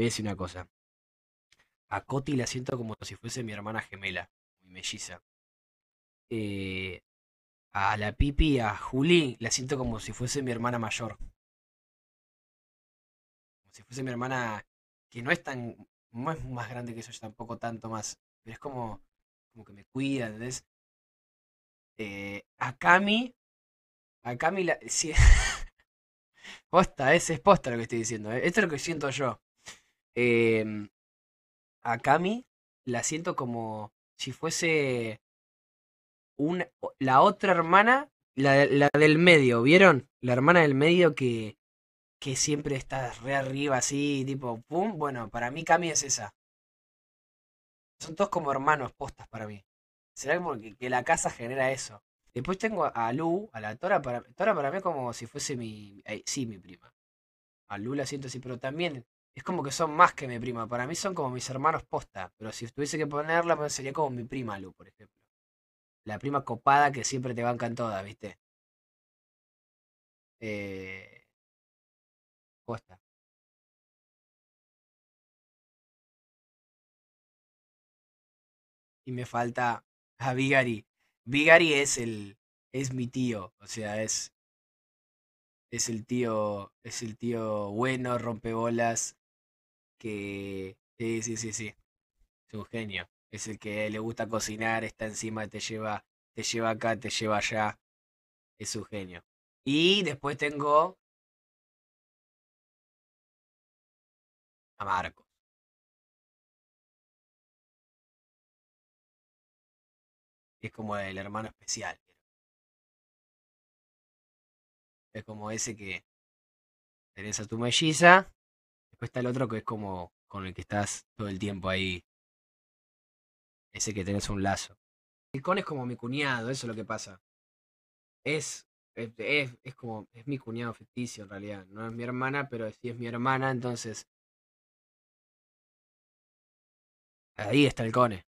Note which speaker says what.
Speaker 1: voy a decir una cosa. A Coti la siento como si fuese mi hermana gemela, mi melliza. Eh, a la Pipi, a Juli, la siento como si fuese mi hermana mayor. Como si fuese mi hermana que no es tan, no es más grande que eso, yo tampoco tanto más, pero es como, como que me cuida, ¿entendés? Eh, a Cami, a Cami la... posta, es, es posta lo que estoy diciendo, ¿eh? esto es lo que siento yo. Em, a Cami la siento como si fuese una, la otra hermana, la, la, del medio, ¿vieron? La hermana del medio que, que siempre está re arriba así, tipo, ¡pum! Bueno, para mí Cami es esa. Son todos como hermanos postas para mí. Será porque que la casa genera eso. Después tengo a Lu, a la Tora para, Tora para mí como si fuese mi... Eh, sí, mi prima. A Lu la siento así, pero también es como que son más que mi prima. Para mí son como mis hermanos posta. Pero si tuviese que ponerla, pues, sería como mi prima
Speaker 2: Lu, por ejemplo. La prima copada que siempre te bancan todas, ¿viste? Eh... Posta. Y me falta a Vigari. Vigari es el. es mi tío. O sea, es.
Speaker 1: Es el tío. Es el tío bueno, rompebolas, que... Sí, sí, sí, sí. Es un genio. Es el que le gusta
Speaker 2: cocinar, está encima, te lleva, te lleva acá, te lleva allá. Es un genio. Y después tengo a Marcos. Es como el hermano especial. Es como ese que tenés a tu melliza Después está el otro
Speaker 1: que es como con el que estás todo el tiempo ahí. Ese que tenés un lazo. El cone es como mi cuñado, eso es lo que pasa. Es, es, es, como, es mi cuñado ficticio en realidad. No es mi hermana, pero si es mi hermana, entonces.
Speaker 2: Ahí está el cone.